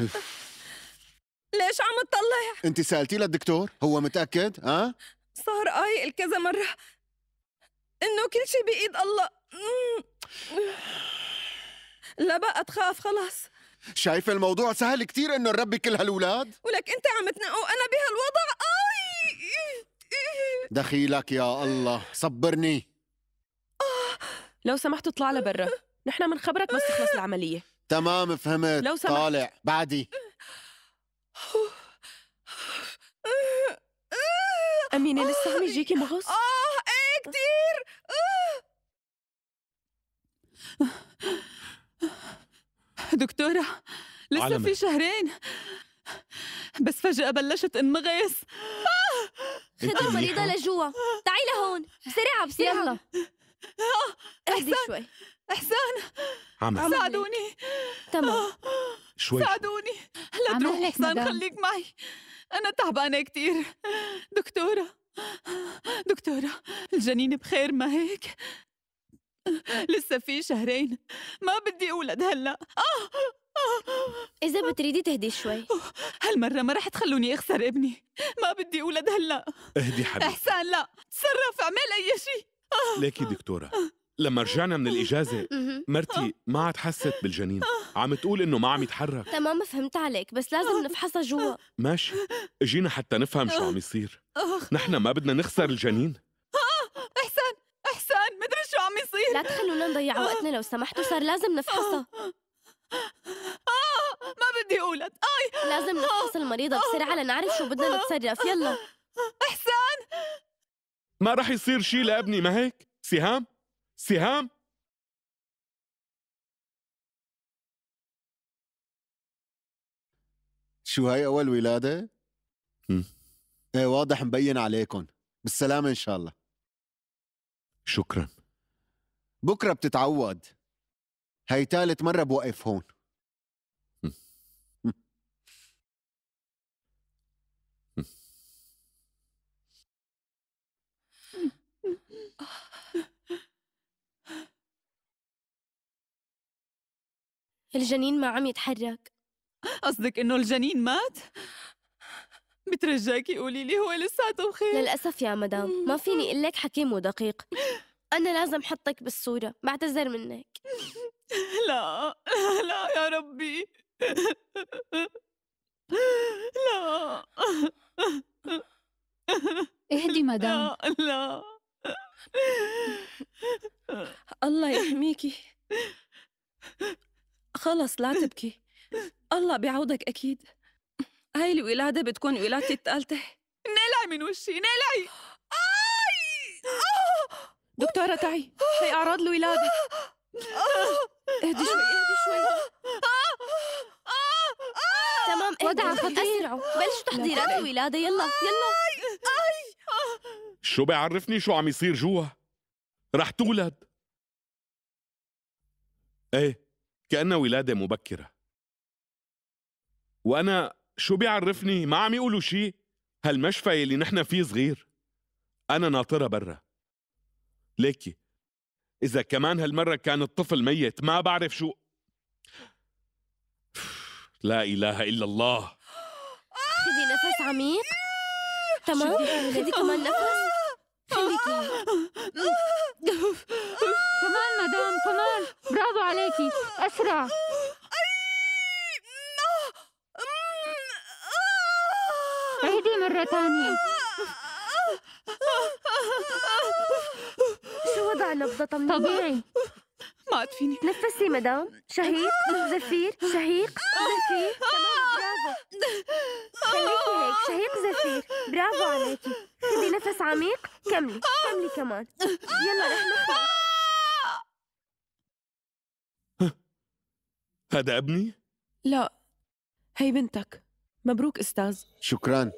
ليش عم تطلع؟ انت سالتي للدكتور؟ هو متاكد؟ ها؟ صار قايل كذا مره انه كل شيء بايد الله لا بقى تخاف خلاص شايفة الموضوع سهل كتير انه نربي كل هالولاد ولك انت عم تنقو انا بهالوضع اي دخيلك يا الله صبرني آه. لو سمحت اطلع لبرا نحن خبرك بس تخلص العملية تمام فهمت لو سمحت طالع بعدي أمينة لسه عم يجيكي مغص؟ آه،, آه إيه كتير دكتورة لسه علمي. في شهرين بس فجأة بلشت انمغص خذوا المريضة لجوا تعي لهون بسرعة بسرعة يلا اهدي شوي إحسان عمل ساعدوني تمام آه، شوي ساعدوني لا تروح إحسان خليك معي أنا تعبانة كثير دكتورة دكتورة الجنين بخير ما هيك لسه في شهرين ما بدي أولد هلأ آه. آه. إذا بتريدي تهدي شوي هالمرة ما رح تخلوني أخسر ابني ما بدي أولد هلأ اهدي حبيبي إحسان لا تصرف اعمل أي شيء آه. ليكي دكتورة لما رجعنا من الإجازة مرتي ما عاد حست بالجنين عم تقول إنه ما عم يتحرك تمام فهمت عليك بس لازم نفحصها جوا ماشي اجينا حتى نفهم شو عم يصير نحن ما بدنا نخسر الجنين إحسان إحسان مدري شو عم يصير لا تخلونا نضيع وقتنا لو سمحتوا صار لازم نفحصها آه، ما بدي أولد آي لازم نفحص المريضة بسرعة لنعرف شو بدنا نتصرف يلا إحسان ما رح يصير شي لابني ما هيك؟ سهام؟ سهام شو هاي اول ولاده؟ م. ايه واضح مبين عليكم بالسلامه ان شاء الله شكرا بكره بتتعود هي تالت مره بوقف هون الجنين ما عم يتحرك قصدك انه الجنين مات؟ بترجاكي قولي لي هو لساته بخير للأسف يا مدام ما فيني اقول لك حكيم ودقيق أنا لازم احطك بالصورة بعتذر منك لا لا يا ربي لا اهدي مدام لا, لا. الله يحميكي خلص لا تبكي الله بيعوضك أكيد هاي الولادة بتكون ولادتي الثالثة نلعي من وشي نلعي آي آه! دكتورة تعي هي أعراض الولادة اهدي شوي اهدي شوي تمام وضع خطير بلشوا تحضيرات نعم. الولادة يلا يلا آي. شو بيعرفني شو عم يصير جوا رح تولد ايه كأنها ولادة مبكرة وأنا شو بيعرفني ما عم يقولوا شي هالمشفى اللي نحن فيه صغير أنا ناطرة برا ليكي إذا كمان هالمرة كان الطفل ميت ما بعرف شو لا إله إلا الله خذي نفس عميق تمام خذي كمان نفس خليكي كمان مدام كمان برافو عليكي حفرة عيدي مرة ثانية شو وضع القبضة طمنيني؟ طبيعي ما عاد فيني تنفسي مدام شهيق زفير شهيق زفير خليكي هيك شهيق زفير برافو عليكي خذي نفس عميق كملي كملي كمان يلا رح نخلص هذا ابني؟ لا هي بنتك مبروك استاذ شكرا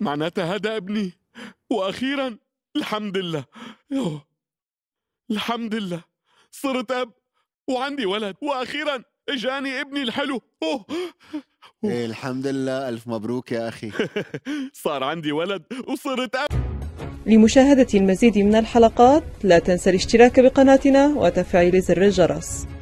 معناتها هذا ابني واخيرا الحمد لله الحمد لله صرت اب وعندي ولد واخيرا اجاني ابني الحلو أوه. أوه. إيه الحمد لله الف مبروك يا اخي صار عندي ولد وصرت أب... لمشاهده المزيد من الحلقات لا تنسى الاشتراك بقناتنا وتفعيل زر الجرس